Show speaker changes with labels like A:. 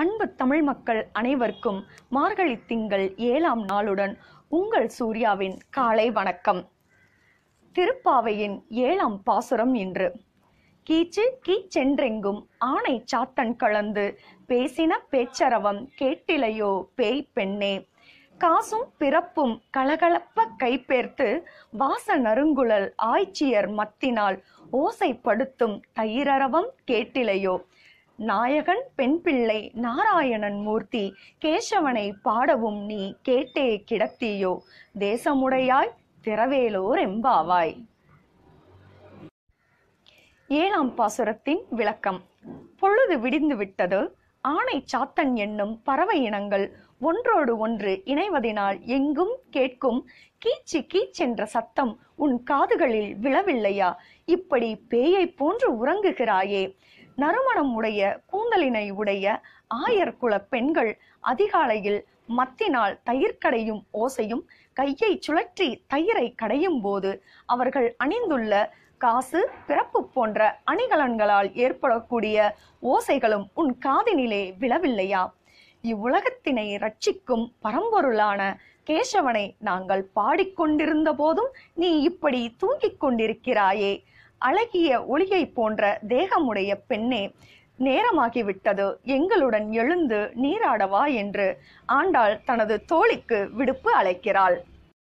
A: அன்பு தமிழ் மக்கள் அனைவருக்கும் மார்கழி திங்கள் ஏழாம் நாளுடன் உங்கள் சூர்யாவின் காலை வணக்கம் திருப்பாவையின் ஏழாம் பாசுரம் இன்று கீச்சு கீச்சென்றெங்கும் ஆணை சாத்தன் கலந்து பேசின பேச்சரவம் கேட்டிலையோ பேய் பெண்ணே காசும் பிறப்பும் கலகலப்ப கைப்பேர்த்து வாச நறுங்குழல் ஆய்ச்சியர் மத்தினால் ஓசைப்படுத்தும் தயிரரவம் கேட்டிலையோ நாயகன் பெண் பிள்ளை நாராயணன் மூர்த்தி கேசவனை பாடவும் நீ கேட்டே கிடத்தியோ தேசமுடையாய் திறவேலோர் எம்பாவாய் ஏழாம் பாசுரத்தின் விளக்கம் பொழுது விடிந்து விட்டது ஆனை சாத்தன் என்னும் பறவை இனங்கள் ஒன்றோடு ஒன்று இணைவதினால் எங்கும் கேட்கும் கீச்சு கீச்சென்ற சத்தம் உன் காதுகளில் விழவில்லையா இப்படி பேயை போன்று உறங்குகிறாயே நறுமணம் உடைய கூந்தலினை உடைய ஆயர் குல பெண்கள் அதிகாலையில் மத்தினால் தயிர் கடையும் ஓசையும் கையை சுழற்றி தயிரை கடையும் போது அவர்கள் அணிந்துள்ள காசு பிறப்பு போன்ற அணிகலன்களால் ஏற்படக்கூடிய ஓசைகளும் உன் காதினிலே விழவில்லையா இவ்வுலகத்தினை ரட்சிக்கும் பரம்பொருளான கேசவனை நாங்கள் பாடிக்கொண்டிருந்த போதும் நீ இப்படி தூங்கிக் கொண்டிருக்கிறாயே அழகிய ஒளியை போன்ற தேகமுடைய பெண்ணே நேரமாகிவிட்டது எங்களுடன் எழுந்து நீராடவா என்று ஆண்டாள் தனது தோழிக்கு விடுப்பு அழைக்கிறாள்